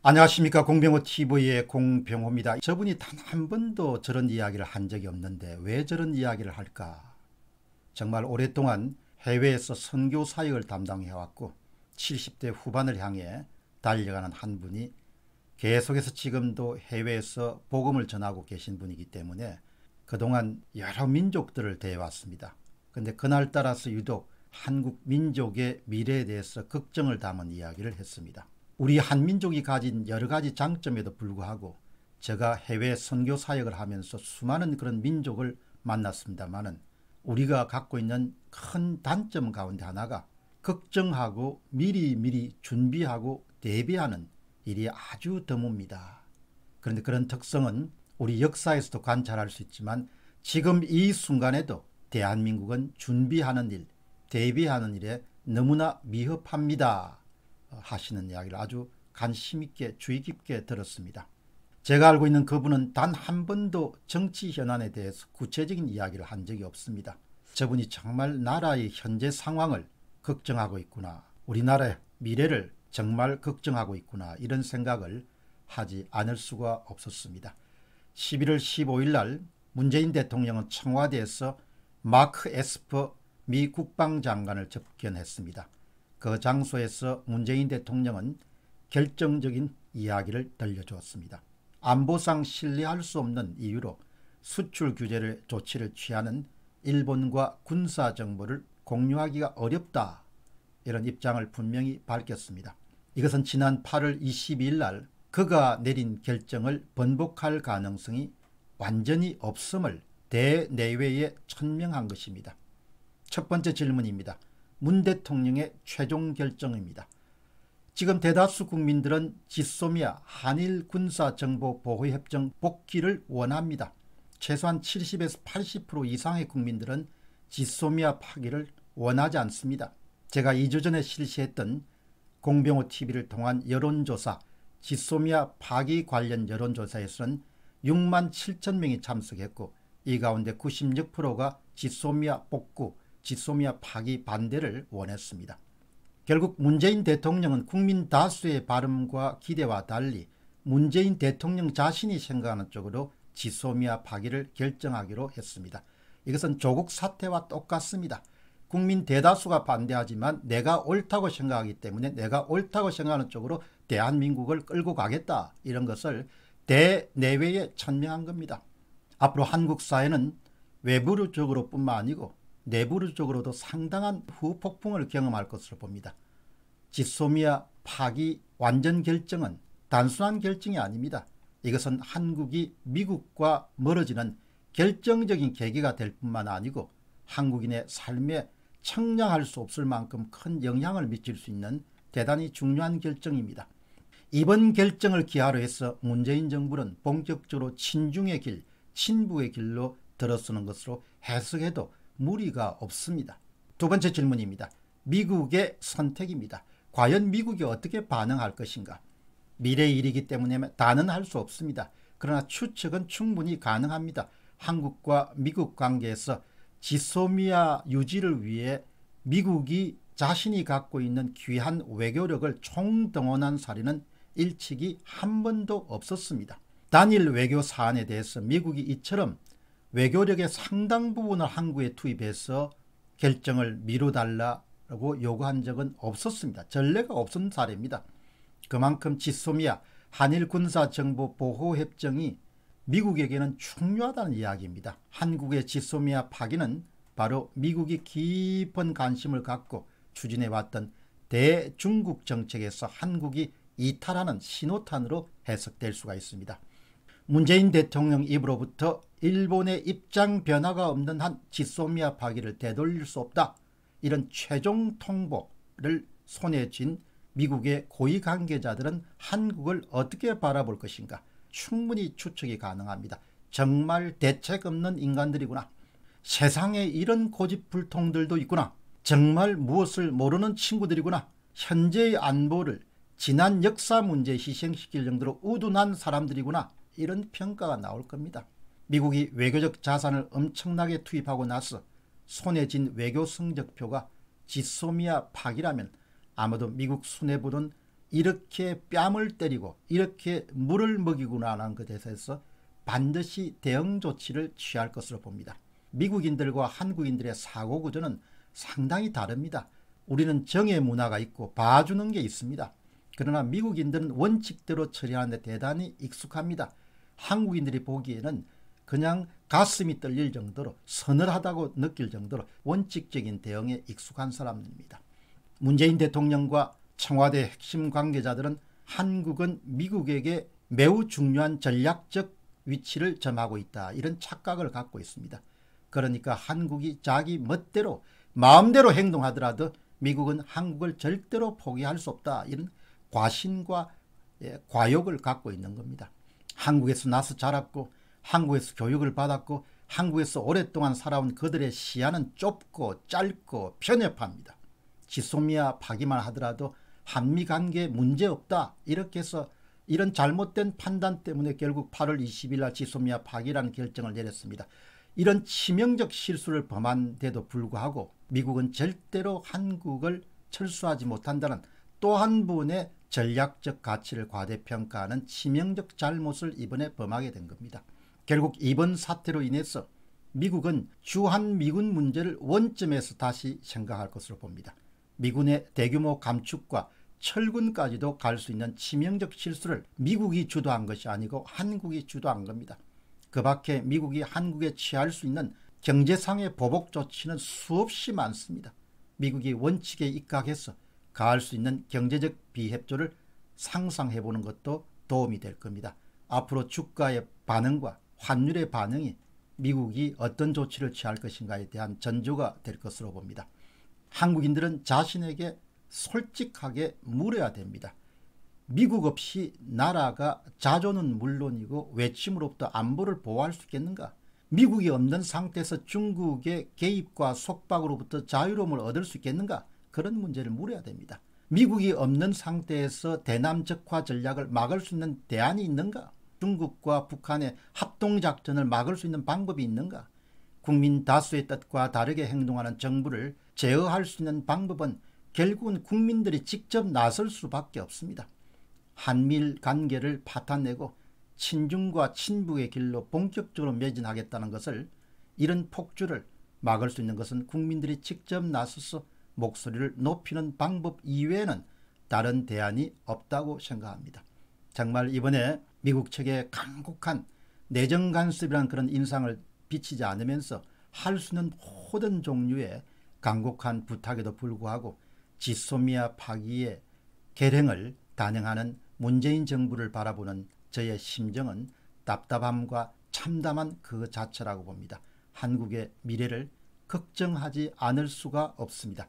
안녕하십니까 공병호TV의 공병호입니다. 저분이 단 한 번도 저런 이야기를 한 적이 없는데 왜 저런 이야기를 할까? 정말 오랫동안 해외에서 선교 사역을 담당해왔고 70대 후반을 향해 달려가는 한 분이 계속해서 지금도 해외에서 복음을 전하고 계신 분이기 때문에 그동안 여러 민족들을 대해왔습니다. 근데 그날따라서 유독 한국 민족의 미래에 대해서 걱정을 담은 이야기를 했습니다. 우리 한민족이 가진 여러 가지 장점에도 불구하고 제가 해외 선교 사역을 하면서 수많은 그런 민족을 만났습니다만은 우리가 갖고 있는 큰 단점 가운데 하나가 걱정하고 미리 미리 준비하고 대비하는 일이 아주 드뭅니다. 그런데 그런 특성은 우리 역사에서도 관찰할 수 있지만 지금 이 순간에도 대한민국은 준비하는 일, 대비하는 일에 너무나 미흡합니다. 하시는 이야기를 아주 관심 있게 주의 깊게 들었습니다. 제가 알고 있는 그분은 단 한 번도 정치 현안에 대해서 구체적인 이야기를 한 적이 없습니다. 저분이 정말 나라의 현재 상황을 걱정하고 있구나. 우리나라의 미래를 정말 걱정하고 있구나. 이런 생각을 하지 않을 수가 없었습니다. 11월 15일 날 문재인 대통령은 청와대에서 마크 에스퍼 미 국방장관을 접견했습니다. 그 장소에서 문재인 대통령은 결정적인 이야기를 들려주었습니다. 안보상 신뢰할 수 없는 이유로 수출 규제를 조치를 취하는 일본과 군사 정보를 공유하기가 어렵다 이런 입장을 분명히 밝혔습니다. 이것은 지난 8월 22일 날 그가 내린 결정을 번복할 가능성이 완전히 없음을 대내외에 천명한 것입니다. 첫 번째 질문입니다. 문 대통령의 최종 결정입니다. 지금 대다수 국민들은 지소미아 한일 군사정보보호협정 복귀를 원합니다. 최소한 70에서 80% 이상의 국민들은 지소미아 파기를 원하지 않습니다. 제가 2주 전에 실시했던 공병호 TV를 통한 여론조사 지소미아 파기 관련 여론조사에서는 6만 7천 명이 참석했고 이 가운데 96%가 지소미아 복구 지소미아 파기 반대를 원했습니다. 결국 문재인 대통령은 국민 다수의 발음과 기대와 달리 문재인 대통령 자신이 생각하는 쪽으로 지소미아 파기를 결정하기로 했습니다. 이것은 조국 사태와 똑같습니다. 국민 대다수가 반대하지만 내가 옳다고 생각하기 때문에 내가 옳다고 생각하는 쪽으로 대한민국을 끌고 가겠다 이런 것을 대내외에 천명한 겁니다. 앞으로 한국 사회는 외부적으로 뿐만 아니고 내부적으로도 상당한 후폭풍을 경험할 것으로 봅니다. 지소미아 파기 완전 결정은 단순한 결정이 아닙니다. 이것은 한국이 미국과 멀어지는 결정적인 계기가 될 뿐만 아니고 한국인의 삶에 청량할 수 없을 만큼 큰 영향을 미칠 수 있는 대단히 중요한 결정입니다. 이번 결정을 기하로 해서 문재인 정부는 본격적으로 친중의 길, 친부의 길로 들어서는 것으로 해석해도 무리가 없습니다. 두 번째 질문입니다. 미국의 선택입니다. 과연 미국이 어떻게 반응할 것인가? 미래의 일이기 때문에 다는 할수 없습니다. 그러나 추측은 충분히 가능합니다. 한국과 미국 관계에서 지소미아 유지를 위해 미국이 자신이 갖고 있는 귀한 외교력을 총동원한 사례는 일찍이 한 번도 없었습니다. 단일 외교 사안에 대해서 미국이 이처럼 외교력의 상당 부분을 항구에 투입해서 결정을 미루달라고 요구한 적은 없었습니다. 전례가 없은 사례입니다. 그만큼 지소미아 한일군사정보보호협정이 미국에게는 중요하다는 이야기입니다. 한국의 지소미아 파기는 바로 미국이 깊은 관심을 갖고 추진해왔던 대중국 정책에서 한국이 이탈하는 신호탄으로 해석될 수가 있습니다. 문재인 대통령 입으로부터 일본의 입장 변화가 없는 한 지소미아 파기를 되돌릴 수 없다. 이런 최종 통보를 손에 쥔 미국의 고위 관계자들은 한국을 어떻게 바라볼 것인가 충분히 추측이 가능합니다. 정말 대책 없는 인간들이구나. 세상에 이런 고집불통들도 있구나. 정말 무엇을 모르는 친구들이구나. 현재의 안보를 지난 역사 문제에 희생시킬 정도로 우둔한 사람들이구나. 이런 평가가 나올 겁니다. 미국이 외교적 자산을 엄청나게 투입하고 나서 손에 진 외교 성적표가 지소미아 파기라면 아마도 미국 손해부는 이렇게 뺨을 때리고 이렇게 물을 먹이구나하는 것에 그 대해서 반드시 대응 조치를 취할 것으로 봅니다. 미국인들과 한국인들의 사고 구조는 상당히 다릅니다. 우리는 정의 문화가 있고 봐주는 게 있습니다. 그러나 미국인들은 원칙대로 처리하는 데 대단히 익숙합니다. 한국인들이 보기에는 그냥 가슴이 떨릴 정도로 서늘하다고 느낄 정도로 원칙적인 대응에 익숙한 사람입니다 문재인 대통령과 청와대 핵심 관계자들은 한국은 미국에게 매우 중요한 전략적 위치를 점하고 있다. 이런 착각을 갖고 있습니다. 그러니까 한국이 자기 멋대로 마음대로 행동하더라도 미국은 한국을 절대로 포기할 수 없다. 이런 과신과 예, 과욕을 갖고 있는 겁니다. 한국에서 나서 자랐고 한국에서 교육을 받았고 한국에서 오랫동안 살아온 그들의 시야는 좁고 짧고 편협합니다. 지소미아 파기만 하더라도 한미 관계 문제없다 이렇게 해서 이런 잘못된 판단 때문에 결국 8월 20일 날 지소미아 파기라는 결정을 내렸습니다. 이런 치명적 실수를 범한 데도 불구하고 미국은 절대로 한국을 철수하지 못한다는 또한 분의 전략적 가치를 과대평가하는 치명적 잘못을 이번에 범하게 된 겁니다. 결국 이번 사태로 인해서 미국은 주한미군 문제를 원점에서 다시 생각할 것으로 봅니다. 미군의 대규모 감축과 철군까지도 갈 수 있는 치명적 실수를 미국이 주도한 것이 아니고 한국이 주도한 겁니다. 그 밖에 미국이 한국에 취할 수 있는 경제상의 보복 조치는 수없이 많습니다. 미국이 원칙에 입각해서 가할 수 있는 경제적 비협조를 상상해 보는 것도 도움이 될 겁니다. 앞으로 주가의 반응과 환율의 반응이 미국이 어떤 조치를 취할 것인가에 대한 전조가 될 것으로 봅니다. 한국인들은 자신에게 솔직하게 물어야 됩니다. 미국 없이 나라가 자존은 물론이고 외침으로부터 안보를 보호할 수 있겠는가? 미국이 없는 상태에서 중국의 개입과 속박으로부터 자유로움을 얻을 수 있겠는가? 그런 문제를 물어야 됩니다. 미국이 없는 상태에서 대남적화 전략을 막을 수 있는 대안이 있는가? 중국과 북한의 합동작전을 막을 수 있는 방법이 있는가? 국민 다수의 뜻과 다르게 행동하는 정부를 제어할 수 있는 방법은 결국은 국민들이 직접 나설 수밖에 없습니다. 한미 관계를 파탄내고 친중과 친북의 길로 본격적으로 매진하겠다는 것을 이런 폭주를 막을 수 있는 것은 국민들이 직접 나서서 목소리를 높이는 방법 이외에는 다른 대안이 없다고 생각합니다. 정말 이번에 미국 측의 강국한 내정 간섭이란 그런 인상을 비치지 않으면서 할 수 있는 모든 종류의 강국한 부탁에도 불구하고 지소미아 파기의 계행을 단행하는 문재인 정부를 바라보는 저의 심정은 답답함과 참담한 그 자체라고 봅니다. 한국의 미래를 걱정하지 않을 수가 없습니다.